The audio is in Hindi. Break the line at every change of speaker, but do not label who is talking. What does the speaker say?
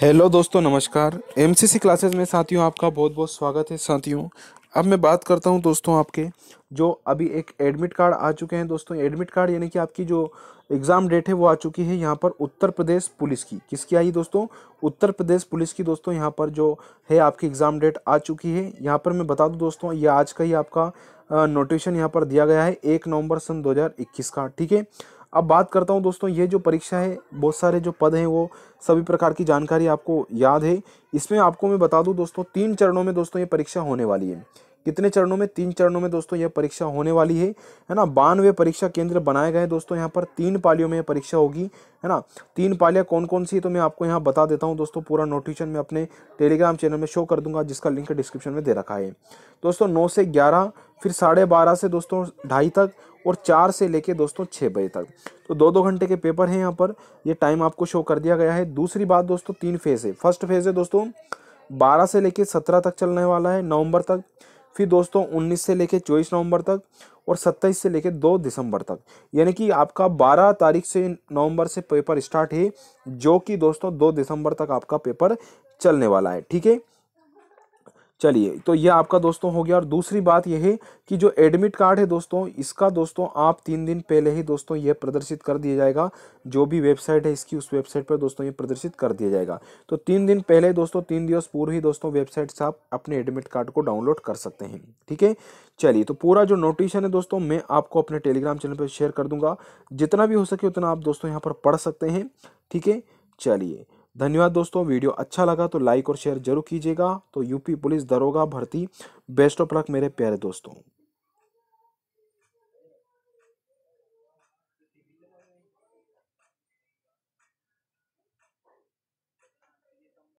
हेलो दोस्तों नमस्कार एमसीसी क्लासेस में साथियों आपका बहुत बहुत स्वागत है साथियों अब मैं बात करता हूं दोस्तों आपके जो अभी एक एडमिट कार्ड आ चुके हैं दोस्तों एडमिट कार्ड यानी कि आपकी जो एग्ज़ाम डेट है वो आ चुकी है यहाँ पर उत्तर प्रदेश पुलिस की किसकी आई दोस्तों उत्तर प्रदेश पुलिस की दोस्तों यहाँ पर जो है आपकी एग्ज़ाम डेट आ चुकी है यहाँ पर मैं बता दूँ दोस्तों ये आज का ही आपका नोटिफिकेशन यहाँ पर दिया गया है एक नवंबर सन 2021 का ठीक है अब बात करता हूँ दोस्तों ये जो परीक्षा है बहुत सारे जो पद हैं वो सभी प्रकार की जानकारी आपको याद है इसमें आपको मैं बता दूँ दोस्तों तीन चरणों में दोस्तों ये परीक्षा होने वाली है कितने चरणों में तीन चरणों में दोस्तों यह परीक्षा होने वाली है है ना बानवे परीक्षा केंद्र बनाए गए हैं दोस्तों यहाँ पर तीन पालियों में यह परीक्षा होगी है ना तीन पालियाँ कौन कौन सी तो मैं आपको यहाँ बता देता हूँ दोस्तों पूरा नोटिफिकेशन मैं अपने टेलीग्राम चैनल में शो कर दूंगा जिसका लिंक डिस्क्रिप्शन में दे रखा है दोस्तों नौ से ग्यारह फिर साढ़े बारह से दोस्तों ढाई तक और चार से लेके दोस्तों छः बजे तक तो दो दो घंटे के पेपर हैं यहाँ पर ये टाइम आपको शो कर दिया गया है दूसरी बात दोस्तों तीन फेज़ है फर्स्ट फेज़ है दोस्तों बारह से लेके सत्रह तक चलने वाला है नवंबर तक फिर दोस्तों उन्नीस से लेके चौबीस नवंबर तक और सत्ताईस से लेके दो दिसंबर तक यानी कि आपका बारह तारीख से नवंबर से पेपर स्टार्ट है जो कि दोस्तों दो दिसंबर तक आपका पेपर चलने वाला है ठीक है चलिए तो ये आपका दोस्तों हो गया और दूसरी बात यह है कि जो एडमिट कार्ड है दोस्तों इसका दोस्तों आप तीन दिन पहले ही दोस्तों ये प्रदर्शित कर दिया जाएगा जो भी वेबसाइट है इसकी उस वेबसाइट पर दोस्तों ये प्रदर्शित कर दिया जाएगा तो तीन दिन पहले दोस्तों तीन दिवस पूर्व ही दोस्तों वेबसाइट से आप अपने एडमिट कार्ड को डाउनलोड कर सकते हैं ठीक है चलिए तो पूरा जो नोटिशन है दोस्तों मैं आपको अपने टेलीग्राम चैनल पर शेयर कर दूंगा जितना भी हो सके उतना आप दोस्तों यहाँ पर पढ़ सकते हैं ठीक है चलिए धन्यवाद दोस्तों वीडियो अच्छा लगा तो लाइक और शेयर जरूर कीजिएगा तो यूपी पुलिस दरोगा भर्ती बेस्ट ऑफ लक मेरे प्यारे दोस्तों